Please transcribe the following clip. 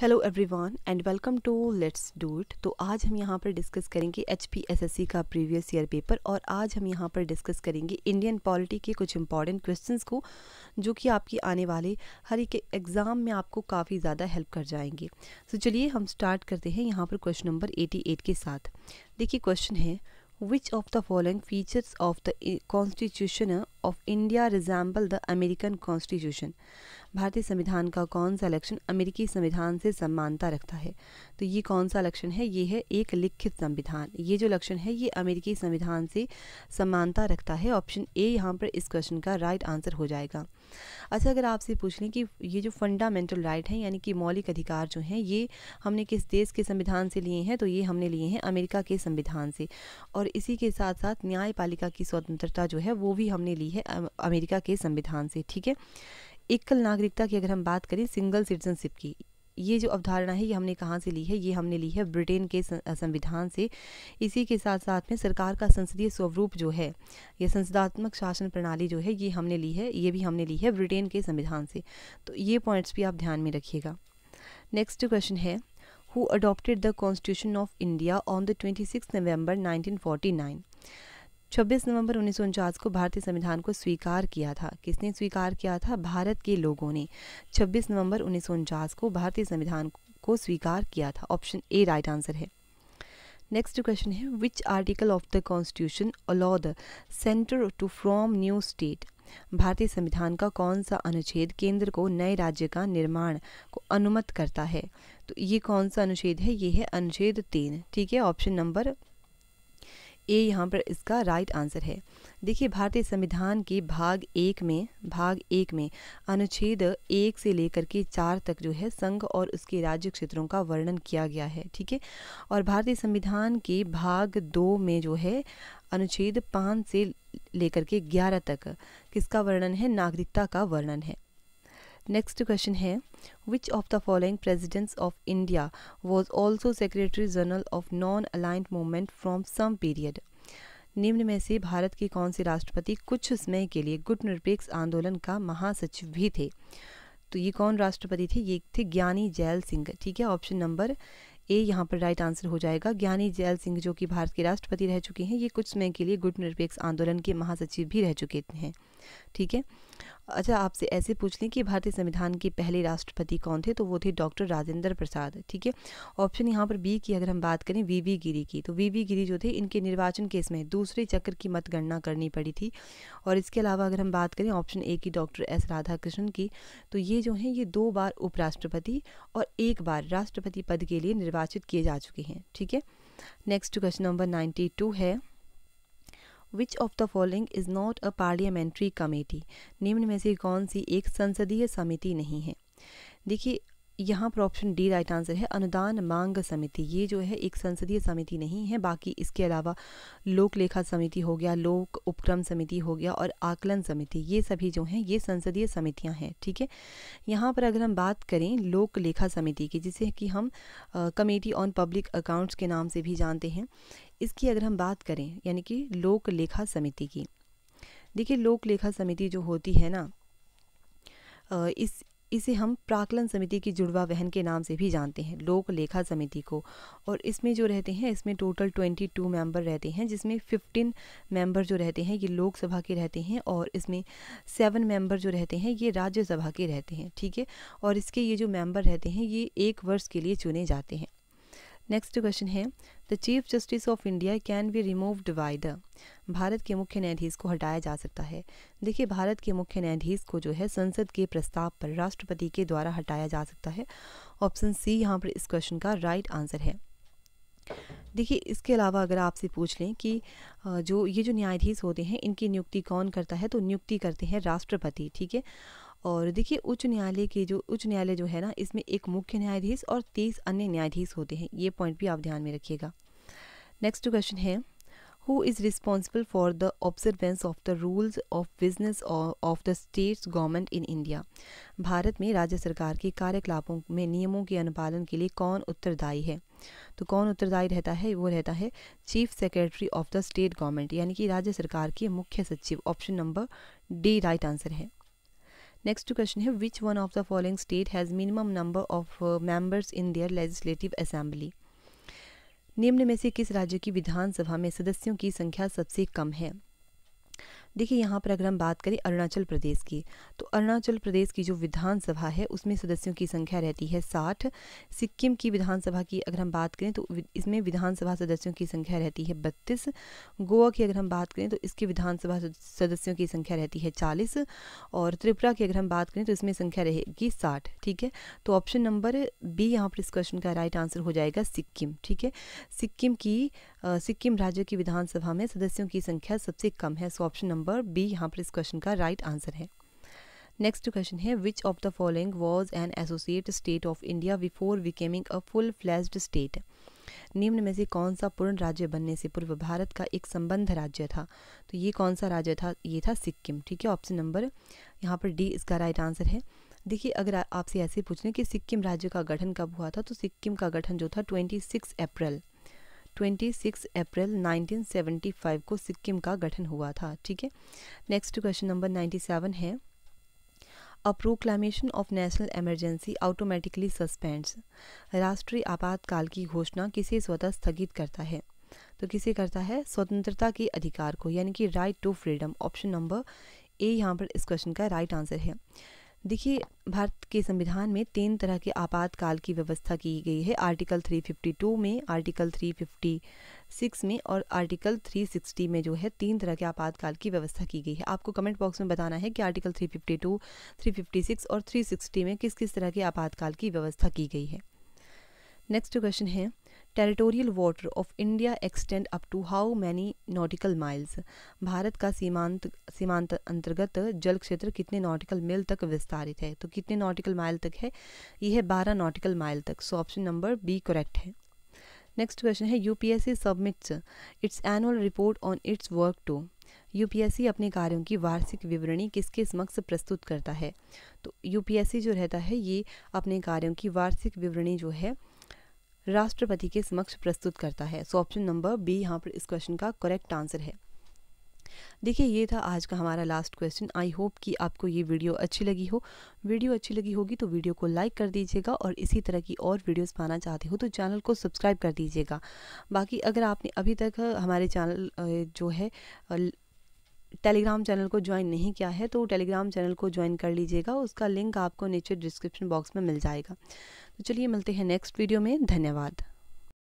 hello everyone and welcome to let's do it तो आज हम यहाँ पर डिस्कस करेंगे H P S S C का प्रीवियस ईयर पेपर और आज हम यहाँ पर डिस्कस करेंगे इंडियन पॉलिटी के कुछ इंपॉर्टेंट क्वेश्चंस को जो कि आपकी आने वाले हर एक एग्ज़ाम में आपको काफ़ी ज़्यादा हेल्प कर जाएंगे तो so चलिए हम स्टार्ट करते हैं यहाँ पर क्वेश्चन नंबर एटी एट के साथ देखिए क्वेश्चन है which of the following features of the constitution of India resemble the American constitution भारतीय संविधान का कौन सा इलेक्शन अमेरिकी संविधान से समानता रखता है तो ये कौन सा लक्षण है ये है एक लिखित संविधान ये जो लक्षण है ये अमेरिकी संविधान से समानता रखता है ऑप्शन ए यहाँ पर इस क्वेश्चन का राइट आंसर हो जाएगा अच्छा अगर आपसे पूछ लें कि ये जो फंडामेंटल राइट हैं यानी कि मौलिक अधिकार जो हैं ये हमने किस देश के संविधान से लिए हैं तो ये हमने लिए हैं अमेरिका के संविधान से और इसी के साथ साथ न्यायपालिका की स्वतंत्रता जो है वो भी हमने ली गई है अमेरिका के संविधान से ठीक है एकल नागरिकता की अगर हम बात करें सिंगल सिटीजनशिप की ये जो अवधारणा है ये हमने कहाँ से ली है ये हमने ली है ब्रिटेन के संविधान से इसी के साथ साथ में सरकार का संसदीय स्वरूप जो है यह संसदात्मक शासन प्रणाली जो है ये हमने ली है ये भी हमने ली है ब्रिटेन के संविधान से तो ये पॉइंट्स भी आप ध्यान में रखिएगा नेक्स्ट क्वेश्चन है who adopted the constitution of India on the twenty six November nineteen forty nine 26 नवंबर उन्नीस को भारतीय संविधान को स्वीकार किया था किसने स्वीकार किया था भारत के लोगों ने 26 नवंबर उन्नीस को भारतीय संविधान को स्वीकार किया था ऑप्शन ए राइट आंसर है नेक्स्ट क्वेश्चन है which article of the constitution allow the centre to from new state भारतीय संविधान का कौन सा अनुच्छेद केंद्र को नए राज्य का निर्माण को अनुमत करता है तो ये कौन सा अनुच्छेद है ये है अनुच्छेद तीन ठीक है ऑप्शन नंबर ए यहाँ पर इसका राइट आंसर है देखिए भारतीय संविधान के भाग एक में भाग एक में अनुच्छेद एक से लेकर के चार तक जो है संघ और उसके राज्य क्षेत्रों का वर्णन किया गया है ठीक है और भारतीय संविधान के भाग दो में जो है अनुच्छेद पाँच से लेकर के ग्यारह तक किसका वर्णन है नागरिकता का वर्णन है नेक्स्ट क्वेश्चन है which of the following presidents of India was also secretary general of non aligned movement from some period निम्न में से भारत के कौन से राष्ट्रपति कुछ समय के लिए गुट निरपेक्ष आंदोलन का महासचिव भी थे तो ये कौन राष्ट्रपति थे ये थे ज्ञानी जैल सिंह ठीक है ऑप्शन नंबर ए यहाँ पर राइट आंसर हो जाएगा ज्ञानी जैल सिंह जो कि भारत के राष्ट्रपति रह चुके हैं ये कुछ समय के लिए गुट निरपेक्ष आंदोलन के महासचिव भी रह चुके हैं ठीक है अच्छा आपसे ऐसे पूछ लें कि भारतीय संविधान के पहले राष्ट्रपति कौन थे तो वो थे डॉक्टर राजेंद्र प्रसाद ठीक है ऑप्शन यहाँ पर बी की अगर हम बात करें वी वी गिरी की तो वी वी गिरी जो थे इनके निर्वाचन केस में दूसरे चक्र की मतगणना करनी पड़ी थी और इसके अलावा अगर हम बात करें ऑप्शन ए की डॉक्टर एस राधाकृष्णन की तो ये जो हैं ये दो बार उपराष्ट्रपति और एक बार राष्ट्रपति पद के लिए निर्वाचित किए जा चुके हैं ठीक है next question number ninety two है which of the following is not a parliamentary committee निम्न में से कौन सी एक संसदीय समिति नहीं है देखिए यहाँ पर ऑप्शन डी राइट आंसर है अनुदान मांग समिति ये जो है एक संसदीय समिति नहीं है बाकी इसके अलावा लोक लेखा समिति हो गया लोक उपक्रम समिति हो गया और आकलन समिति ये सभी जो हैं ये संसदीय समितियाँ हैं ठीक है यहाँ पर अगर हम बात करें लोक लेखा समिति की जिसे कि हम कमेटी ऑन पब्लिक अकाउंट्स के नाम से भी जानते हैं इसकी अगर हम बात करें यानी कि लोक लेखा समिति की देखिए लोक लेखा समिति जो होती है ना इस इसे हम प्राकलन समिति की जुड़वा वहन के नाम से भी जानते हैं लोक लेखा समिति को और इसमें जो रहते हैं इसमें टोटल ट्वेंटी टू मेम्बर रहते हैं जिसमें फिफ्टीन मेंबर जो रहते हैं ये लोकसभा के रहते हैं और इसमें सेवन मेंबर जो रहते हैं ये राज्यसभा के रहते हैं ठीक है और इसके ये जो मेंबर रहते हैं ये एक वर्ष के लिए चुने जाते हैं नेक्स्ट क्वेश्चन है the chief justice of India can be remove divider भारत के मुख्य न्यायाधीश को हटाया जा सकता है देखिए भारत के मुख्य न्यायाधीश को जो है संसद के प्रस्ताव पर राष्ट्रपति के द्वारा हटाया जा सकता है ऑप्शन सी यहाँ पर इस क्वेश्चन का राइट right आंसर है देखिए इसके अलावा अगर आपसे पूछ लें कि जो ये जो न्यायाधीश होते हैं इनकी नियुक्ति कौन करता है तो नियुक्ति करते हैं राष्ट्रपति ठीक है और देखिए उच्च न्यायालय के जो उच्च न्यायालय जो है ना इसमें एक मुख्य न्यायाधीश और तीस अन्य न्यायाधीश होते हैं ये पॉइंट भी आप ध्यान में रखिएगा नेक्स्ट क्वेश्चन है who is responsible for the observance of the rules of business of the states government in India भारत में राज्य सरकार के कार्यकलापों में नियमों के अनुपालन के लिए कौन उत्तरदायी है तो कौन उत्तरदायी रहता है वो रहता है chief secretary of the state government यानी कि राज्य सरकार के मुख्य सचिव option number D right answer है नेक्स्ट क्वेश्चन है which one of the following state has minimum number of members in their legislative assembly निम्न में से किस राज्य की विधानसभा में सदस्यों की संख्या सबसे कम है देखिए यहाँ पर अगर हम बात करें अरुणाचल प्रदेश की तो अरुणाचल प्रदेश की जो विधानसभा है उसमें सदस्यों की संख्या रहती है साठ सिक्किम की विधानसभा की अगर हम बात करें तो इसमें विधानसभा सदस्यों की संख्या रहती है बत्तीस गोवा की अगर हम बात करें तो इसकी विधानसभा सदस्यों की संख्या रहती है चालीस और त्रिपुरा की अगर हम बात करें तो इसमें संख्या रहेगी साठ ठीक है तो ऑप्शन नंबर बी यहाँ पर इस क्वेश्चन का राइट आंसर हो जाएगा सिक्किम ठीक है सिक्किम की सिक्किम राज्य की विधानसभा में सदस्यों की संख्या सबसे कम है सो ऑप्शन नंबर बी यहाँ पर इस क्वेश्चन का राइट आंसर है नेक्स्ट क्वेश्चन है which of the following was an associate state of India before becoming a full fledged state निम्न में से कौन सा पूर्ण राज्य बनने से पूर्व भारत का एक संबंध राज्य था तो ये कौन सा राज्य था ये था सिक्किम ठीक है ऑप्शन नंबर यहाँ पर डी इसका राइट आंसर है देखिए अगर आपसे ऐसे पूछ लें कि सिक्किम राज्य का गठन कब हुआ था तो सिक्किम का गठन जो था 26 अप्रैल 26 अप्रैल 1975 को सिक्किम का गठन हुआ था ठीक है नेक्स्ट क्वेश्चन नंबर 97 है a proclamation of national emergency automatically suspends राष्ट्रीय आपातकाल की घोषणा किसे स्वतः स्थगित करता है तो किसे करता है स्वतंत्रता के अधिकार को यानी कि right to freedom option number A यहाँ पर इस क्वेश्चन का राइट right आंसर है देखिए भारत के संविधान में तीन तरह के आपातकाल की व्यवस्था की गई है आर्टिकल 352 में आर्टिकल 356 में और आर्टिकल 360 में जो है तीन तरह के आपातकाल की व्यवस्था की गई है आपको कमेंट बॉक्स में बताना है कि आर्टिकल 352, 356 और 360 में किस किस तरह के आपातकाल की व्यवस्था की गई है नेक्स्ट क्वेश्चन है territorial water of India extend up to how many nautical miles भारत का सीमांत सीमांत अंतर्गत जल क्षेत्र कितने नॉटिकल मील तक विस्तारित है तो कितने नॉटिकल माइल तक है यह है बारह नॉटिकल माइल तक so option number B correct है नेक्स्ट क्वेश्चन है UPSC submits its annual report on its work to UPSC अपने कार्यों की वार्षिक विवरणी किसके समक्ष प्रस्तुत करता है तो यूपीएससी जो रहता है ये अपने कार्यों की वार्षिक विवरणी जो है राष्ट्रपति के समक्ष प्रस्तुत करता है सो ऑप्शन नंबर बी यहाँ पर इस क्वेश्चन का करेक्ट आंसर है देखिए ये था आज का हमारा लास्ट क्वेश्चन आई होप कि आपको ये वीडियो अच्छी लगी हो वीडियो अच्छी लगी होगी तो वीडियो को लाइक कर दीजिएगा और इसी तरह की और वीडियोस पाना चाहते हो तो चैनल को सब्सक्राइब कर दीजिएगा बाकी अगर आपने अभी तक हमारे चैनल जो है टेलीग्राम चैनल को ज्वाइन नहीं किया है तो टेलीग्राम चैनल को ज्वाइन कर लीजिएगा उसका लिंक आपको नीचे डिस्क्रिप्शन बॉक्स में मिल जाएगा तो चलिए मिलते हैं नेक्स्ट वीडियो में धन्यवाद